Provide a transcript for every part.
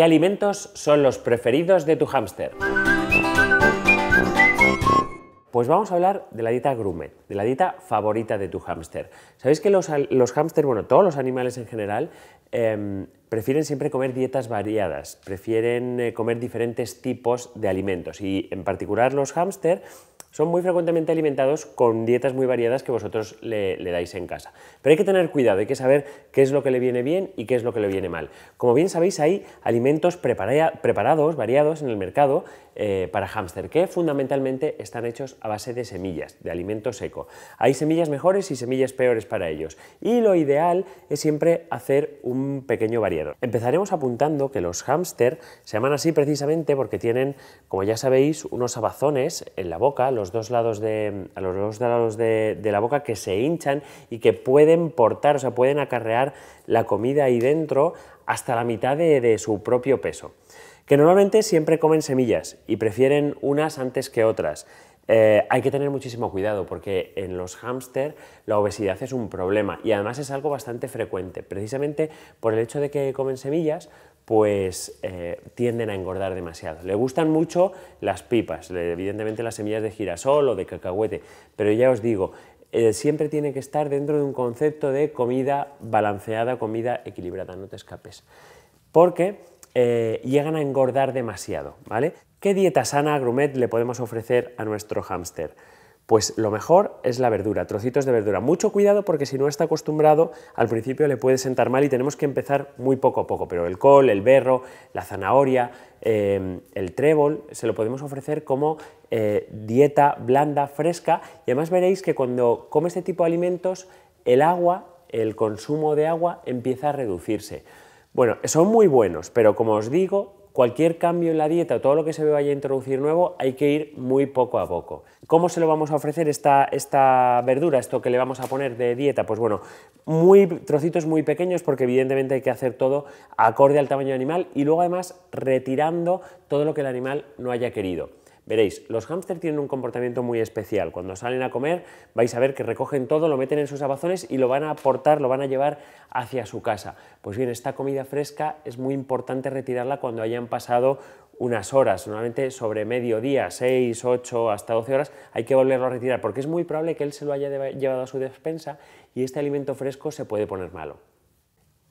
¿Qué alimentos son los preferidos de tu hámster? Pues vamos a hablar de la dieta grumet, de la dieta favorita de tu hámster. Sabéis que los, los hámster, bueno, todos los animales en general, em, prefieren siempre comer dietas variadas, prefieren eh, comer diferentes tipos de alimentos y en particular los hámster son muy frecuentemente alimentados con dietas muy variadas que vosotros le, dais en casa. Pero hay que tener cuidado, hay que saber qué es lo que le viene bien y qué es lo que le viene mal. Como bien sabéis, hay alimentos preparados, variados en el mercado, eh, para hámster, que fundamentalmente están hechos a base de semillas, de alimento seco. Hay semillas mejores y semillas peores para ellos. Y lo ideal es siempre hacer un pequeño variado. Empezaremos apuntando que los hámster se llaman así precisamente porque tienen, como ya sabéis, unos abazones en la boca, los dos lados de, a los dos lados de, la boca que se hinchan y que pueden portar, o sea, pueden acarrear la comida ahí dentro hasta la mitad de su propio peso que normalmente siempre comen semillas y prefieren unas antes que otras. Eh, hay que tener muchísimo cuidado porque en los hámster la obesidad es un problema y además es algo bastante frecuente. Precisamente por el hecho de que comen semillas, pues eh, tienden a engordar demasiado. Le gustan mucho las pipas, evidentemente las semillas de girasol o de cacahuete, pero ya os digo, eh, siempre tiene que estar dentro de un concepto de comida balanceada, comida equilibrada, no te escapes. Porque eh, llegan a engordar demasiado, ¿vale? ¿Qué dieta sana grumet le podemos ofrecer a nuestro hámster? Pues lo mejor es la verdura, trocitos de verdura. Mucho cuidado porque si no está acostumbrado, al principio le puede sentar mal y tenemos que empezar muy poco a poco. Pero el col, el berro, la zanahoria, em, el trébol, se lo podemos ofrecer como eh, dieta blanda, fresca. Y además veréis que cuando come este tipo de alimentos, el agua, el consumo de agua empieza a reducirse. Bueno, son muy buenos, pero como os digo, cualquier cambio en la dieta o todo lo que se vaya a introducir nuevo, hay que ir muy poco a poco. ¿Cómo se lo vamos a ofrecer esta, verdura, esto que le vamos a poner de dieta? Pues bueno, muy, trocitos muy pequeños porque evidentemente hay que hacer todo acorde al tamaño del animal y luego además retirando todo lo que el animal no haya querido. Veréis, los hámsters tienen un comportamiento muy especial. Cuando salen a comer vais a ver que recogen todo, lo meten en sus abazones y lo van a aportar, lo van a llevar hacia su casa. Pues bien, esta comida fresca es muy importante retirarla cuando hayan pasado unas horas, normalmente sobre medio día, 6, 8, hasta 12 horas, hay que volverlo a retirar porque es muy probable que él se lo haya llevado a su despensa y este alimento fresco se puede poner malo.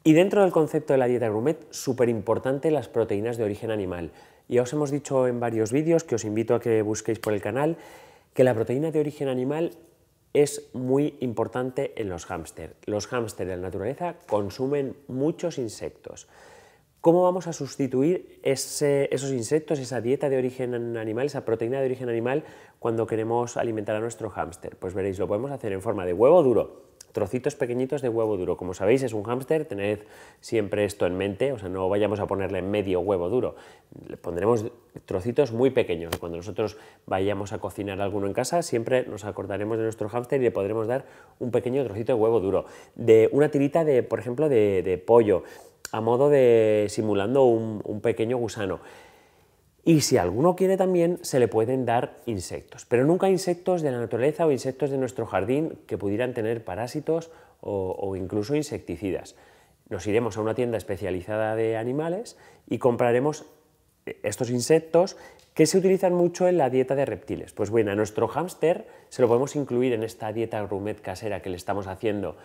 Y dentro del concepto de la dieta gourmet, súper importante las proteínas de origen animal. Ya os hemos dicho en varios vídeos, que os invito a que busquéis por el canal, que la proteína de origen animal es muy importante en los hámster. Los hámster de la naturaleza consumen muchos insectos. ¿Cómo vamos a sustituir esos insectos, esa dieta de origen animal, esa proteína de origen animal, cuando queremos alimentar a nuestro hámster? Pues veréis, lo podemos hacer en forma de huevo duro, trocitos pequeñitos de huevo duro. Como sabéis, es un hámster, tened siempre esto en mente, o sea, no vayamos a ponerle medio huevo duro. Le pondremos trocitos muy pequeños. Cuando nosotros vayamos a cocinar alguno en casa, siempre nos acordaremos de nuestro hámster y le podremos dar un pequeño trocito de huevo duro. De una tirita de, por ejemplo, de, pollo, a modo de simulando un pequeño gusano. Y si alguno quiere también, se le pueden dar insectos, pero nunca insectos de la naturaleza o insectos de nuestro jardín que pudieran tener parásitos o, incluso insecticidas. Nos iremos a una tienda especializada de animales y compraremos eh, estos insectos que se utilizan mucho en la dieta de reptiles. Pues bueno, a nuestro hámster se lo podemos incluir en esta dieta grumet casera que le estamos haciendo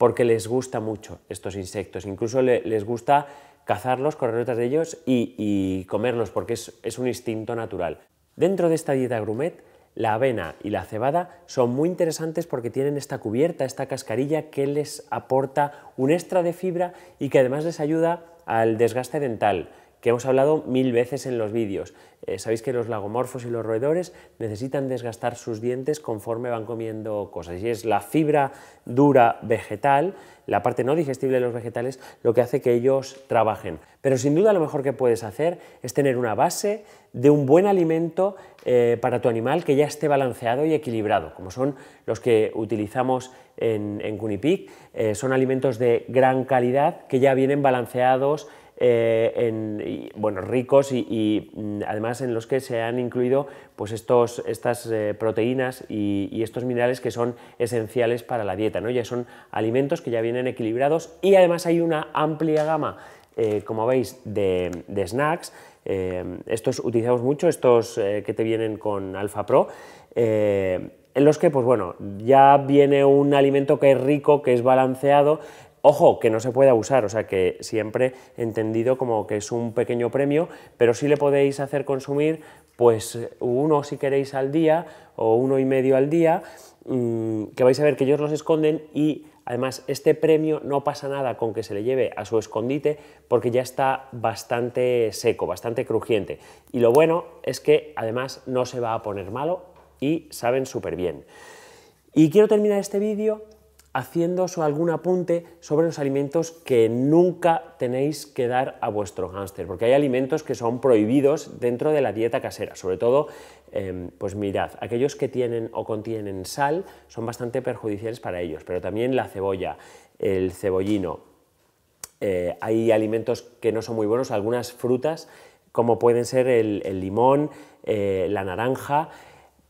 porque les gusta mucho estos insectos. Incluso les gusta cazarlos, correr detrás de ellos y, comerlos, porque es, es, un instinto natural. Dentro de esta dieta grumet, la avena y la cebada son muy interesantes porque tienen esta cubierta, esta cascarilla que les aporta un extra de fibra y que además les ayuda al desgaste dental, que hemos hablado mil veces en los vídeos. Eh, sabéis que los lagomorfos y los roedores necesitan desgastar sus dientes conforme van comiendo cosas. Y es la fibra dura vegetal, la parte no digestible de los vegetales, lo que hace que ellos trabajen. Pero sin duda lo mejor que puedes hacer es tener una base de un buen alimento eh, para tu animal que ya esté balanceado y equilibrado, como son los que utilizamos en, Cunipic. Eh, son alimentos de gran calidad que ya vienen balanceados eh, bueno, ricos y, mm, además en los que se han incluido pues estos, estas eh, proteínas y, estos minerales que son esenciales para la dieta. ¿no? Ya son alimentos que ya vienen equilibrados y además hay una amplia gama, eh, como veis, de, snacks. estos utilizamos mucho, estos que te vienen con Alpha Pro en los que, pues bueno, ya viene un alimento que es rico, que es balanceado, Ojo, que no se puede abusar, o sea que siempre entendido como que es un pequeño premio, pero sí le podéis hacer consumir pues uno si queréis al día o uno y medio al día, mm, que vais a ver que ellos los esconden y además este premio no pasa nada con que se le lleve a su escondite porque ya está bastante seco, bastante crujiente. Y lo bueno es que además no se va a poner malo y saben súper bien. Y quiero terminar este vídeo haciéndoos algún apunte sobre los alimentos que nunca tenéis que dar a vuestro hámster, porque hay alimentos que son prohibidos dentro de la dieta casera, sobre todo, em, pues mirad, aquellos que tienen o contienen sal son bastante perjudiciales para ellos, pero también la cebolla, el cebollino, eh, hay alimentos que no son muy buenos, algunas frutas como pueden ser el, limón, eh, la naranja,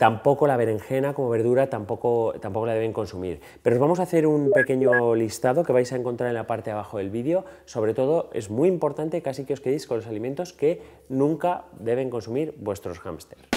Tampoco la berenjena como verdura, tampoco, tampoco la deben consumir. Pero os vamos a hacer un pequeño listado que vais a encontrar en la parte de abajo del vídeo. Sobre todo es muy importante casi que os quedéis con los alimentos que nunca deben consumir vuestros hámsters.